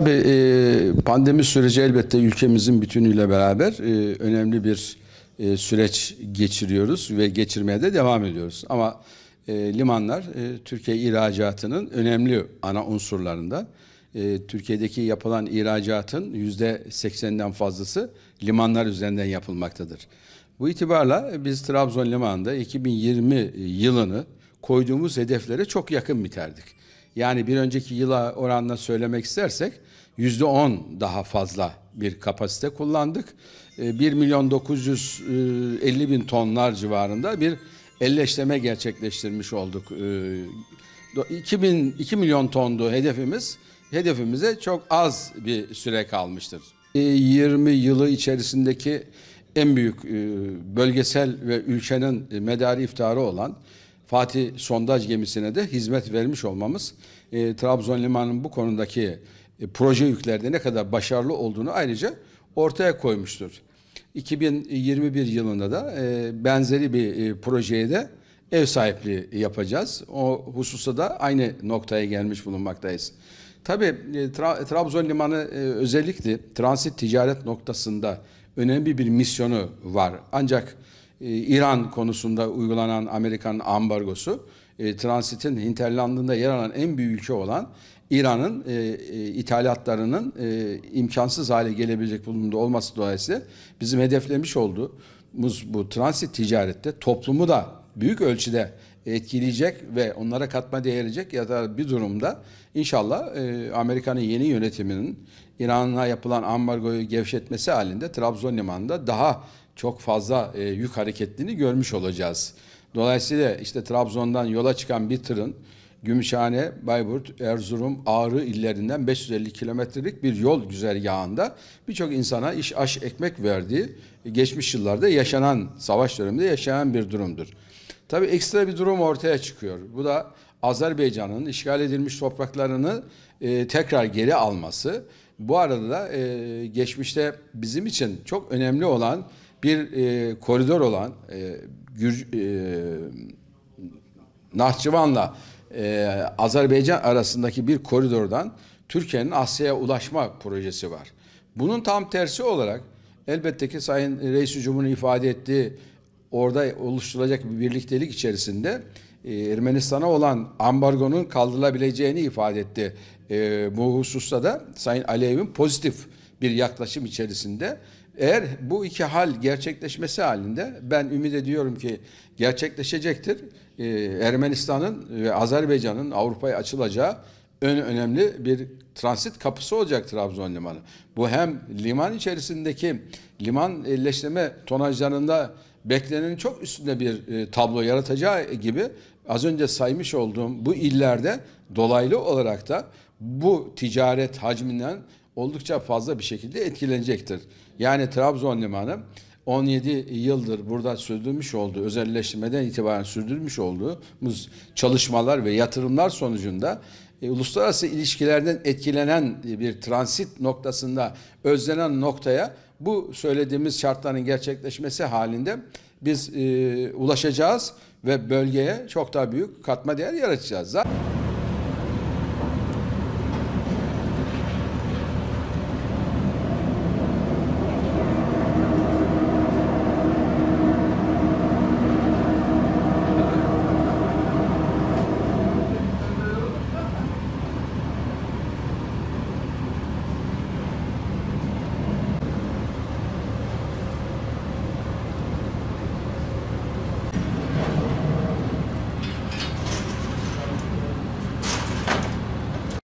E, pandemi süreci elbette ülkemizin bütünüyle beraber e, önemli bir e, süreç geçiriyoruz ve geçirmeye de devam ediyoruz. Ama limanlar Türkiye ihracatının önemli ana unsurlarında. Türkiye'deki yapılan ihracatın yüzde %80'den fazlası limanlar üzerinden yapılmaktadır. Bu itibarla biz Trabzon Limanı'nda 2020 yılını koyduğumuz hedeflere çok yakın biterdik. Yani bir önceki yıla oranla söylemek istersek yüzde on daha fazla bir kapasite kullandık. 1 ee, milyon 950 e, bin tonlar civarında bir elleşleme gerçekleştirmiş olduk. 2000, ee, 2 milyon tondu hedefimiz. Hedefimize çok az bir süre kalmıştır. 20 ee, yılı içerisindeki en büyük e, bölgesel ve ülkenin e, medarı iftarı olan Fatih sondaj gemisine de hizmet vermiş olmamız e, Trabzon Limanı'nın bu konudaki e, proje yüklerde ne kadar başarılı olduğunu ayrıca ortaya koymuştur. 2021 yılında da e, benzeri bir e, projeye de ev sahipliği yapacağız. O hususta da aynı noktaya gelmiş bulunmaktayız. Tabii e, Tra Trabzon Limanı e, özellikle transit ticaret noktasında önemli bir misyonu var. Ancak e, İran konusunda uygulanan Amerikan ambargosu e, transitin hinterlandında yer alan en büyük ülke olan İran'ın e, e, ithalatlarının e, imkansız hale gelebilecek bulunduğu olması dolayısıyla bizim hedeflemiş olduğumuz bu transit ticarette toplumu da büyük ölçüde etkileyecek ve onlara katma değerecek ya da bir durumda inşallah e, Amerika'nın yeni yönetiminin İran'a yapılan ambargoyu gevşetmesi halinde Trabzon limanında daha çok fazla e, yük hareketliliğini görmüş olacağız. Dolayısıyla işte Trabzon'dan yola çıkan bir tırın Gümüşhane, Bayburt, Erzurum, Ağrı illerinden 550 kilometrelik bir yol güzergahında birçok insana iş aş ekmek verdiği e, geçmiş yıllarda yaşanan savaş döneminde yaşanan bir durumdur. Tabii ekstra bir durum ortaya çıkıyor. Bu da Azerbaycan'ın işgal edilmiş topraklarını e, tekrar geri alması. Bu arada da e, geçmişte bizim için çok önemli olan bir e, koridor olan e, Gür, e, Nahçıvan'la e, Azerbaycan arasındaki bir koridordan Türkiye'nin Asya'ya ulaşma projesi var. Bunun tam tersi olarak elbette ki Sayın Reis Cumhur'un ifade ettiği orada oluşturulacak bir birliktelik içerisinde e, Ermenistan'a olan ambargonun kaldırılabileceğini ifade etti. E, bu hususta da Sayın Aliyev'in pozitif bir yaklaşım içerisinde eğer bu iki hal gerçekleşmesi halinde ben ümit ediyorum ki gerçekleşecektir. Ee, Ermenistan'ın ve Azerbaycan'ın Avrupa'ya açılacağı ön önemli bir transit kapısı olacak Trabzon Limanı. Bu hem liman içerisindeki liman elleşleme tonajlarında beklenenin çok üstünde bir e, tablo yaratacağı gibi az önce saymış olduğum bu illerde dolaylı olarak da bu ticaret hacminden oldukça fazla bir şekilde etkilenecektir. Yani Trabzon Limanı 17 yıldır burada sürdürmüş olduğu, özelleştirmeden itibaren sürdürmüş olduğumuz çalışmalar ve yatırımlar sonucunda e, uluslararası ilişkilerden etkilenen bir transit noktasında özlenen noktaya bu söylediğimiz şartların gerçekleşmesi halinde biz e, ulaşacağız ve bölgeye çok daha büyük katma değer yaratacağız. Zaten...